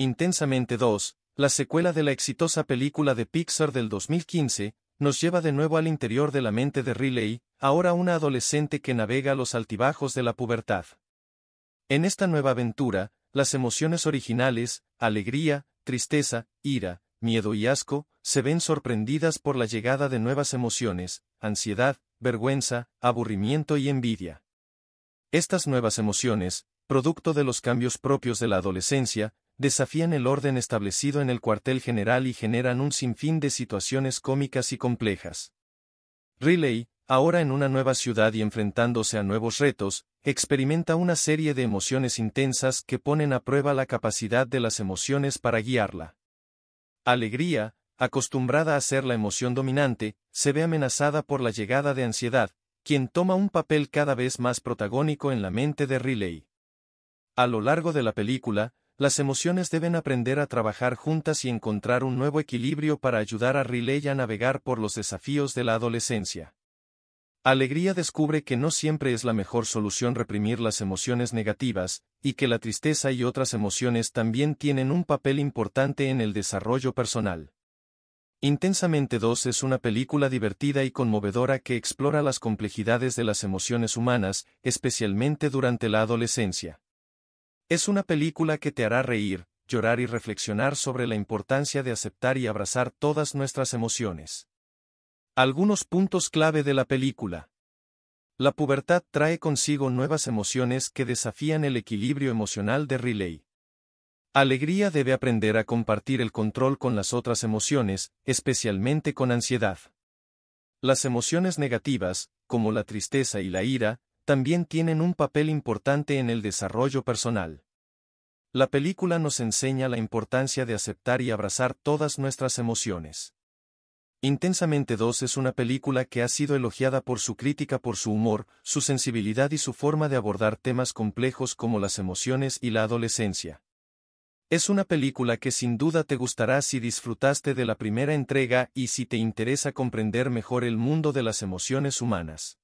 Intensamente 2, la secuela de la exitosa película de Pixar del 2015, nos lleva de nuevo al interior de la mente de Riley, ahora una adolescente que navega los altibajos de la pubertad. En esta nueva aventura, las emociones originales, alegría, tristeza, ira, miedo y asco, se ven sorprendidas por la llegada de nuevas emociones, ansiedad, vergüenza, aburrimiento y envidia. Estas nuevas emociones, producto de los cambios propios de la adolescencia, desafían el orden establecido en el cuartel general y generan un sinfín de situaciones cómicas y complejas. Riley, ahora en una nueva ciudad y enfrentándose a nuevos retos, experimenta una serie de emociones intensas que ponen a prueba la capacidad de las emociones para guiarla. Alegría, acostumbrada a ser la emoción dominante, se ve amenazada por la llegada de ansiedad, quien toma un papel cada vez más protagónico en la mente de Riley. A lo largo de la película, las emociones deben aprender a trabajar juntas y encontrar un nuevo equilibrio para ayudar a Riley a navegar por los desafíos de la adolescencia. Alegría descubre que no siempre es la mejor solución reprimir las emociones negativas, y que la tristeza y otras emociones también tienen un papel importante en el desarrollo personal. Intensamente 2 es una película divertida y conmovedora que explora las complejidades de las emociones humanas, especialmente durante la adolescencia. Es una película que te hará reír, llorar y reflexionar sobre la importancia de aceptar y abrazar todas nuestras emociones. Algunos puntos clave de la película. La pubertad trae consigo nuevas emociones que desafían el equilibrio emocional de Riley. Alegría debe aprender a compartir el control con las otras emociones, especialmente con ansiedad. Las emociones negativas, como la tristeza y la ira, también tienen un papel importante en el desarrollo personal. La película nos enseña la importancia de aceptar y abrazar todas nuestras emociones. Intensamente 2 es una película que ha sido elogiada por su crítica por su humor, su sensibilidad y su forma de abordar temas complejos como las emociones y la adolescencia. Es una película que sin duda te gustará si disfrutaste de la primera entrega y si te interesa comprender mejor el mundo de las emociones humanas.